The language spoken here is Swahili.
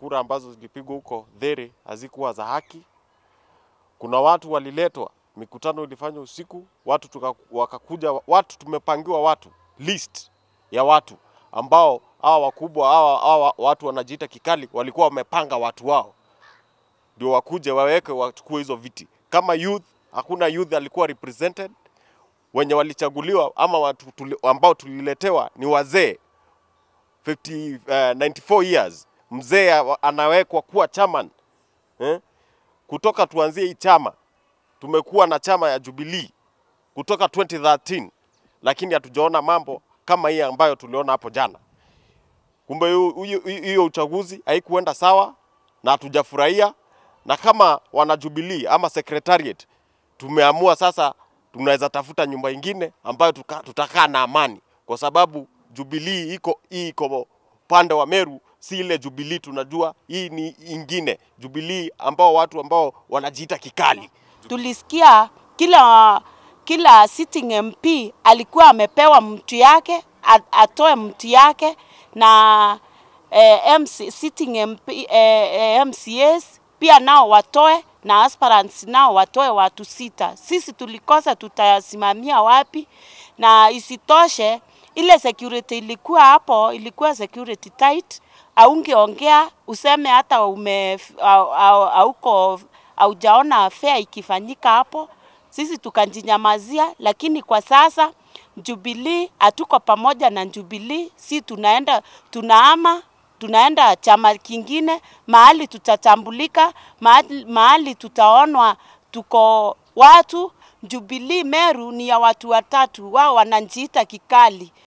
kura ambazo zilipigwa huko There hazikuwa za haki. Kuna watu waliletwa, mikutano ilifanywa usiku, watu tuka, wakakuja watu, tumepangiwa watu list ya watu ambao hawa wakubwa hawa hawa watu wanajiita kikali walikuwa wamepanga watu wao ndio wakuje waweke wachukue hizo viti. Kama youth, hakuna youth alikuwa represented. Wenye walichaguliwa ama watu tuli, ambao tuliletewa ni wazee 50, uh, 94 years mzee anawekwa kuwa chairman eh? Kutoka tuanzie hii chama tumekuwa na chama ya Jubilee kutoka 2013 lakini hatujaona mambo kama hii ambayo tuliona hapo jana. Kumbe hiyo uchaguzi haikuenda sawa na hatujafurahia, na kama wana Jubilee ama secretariat tumeamua sasa tunaweza tafuta nyumba ingine ambayo tutakaa na amani, kwa sababu Jubilee iko iko upande wa Meru si ile Jubilee tunajua, hii ni ingine Jubilee ambao watu ambao wanajiita kikali. Tulisikia kila kila sitting MP alikuwa amepewa mtu yake atoe mtu yake na eh, MC, sitting MP, eh, eh MCS pia nao watoe na aspirants nao watoe watu sita. Sisi tulikosa tutayasimamia wapi? Na isitoshe ile security ilikuwa hapo, ilikuwa security tight, aungeongea useme hata ume auko haujaona fea ikifanyika hapo, sisi tukajinyamazia. Lakini kwa sasa Jubilee hatuko pamoja na Jubilee, si tunaenda tunaama tunaenda chama kingine, mahali tutatambulika, mahali, mahali tutaonwa tuko watu. Jubilee Meru ni ya watu watatu, wao wanajiita kikali.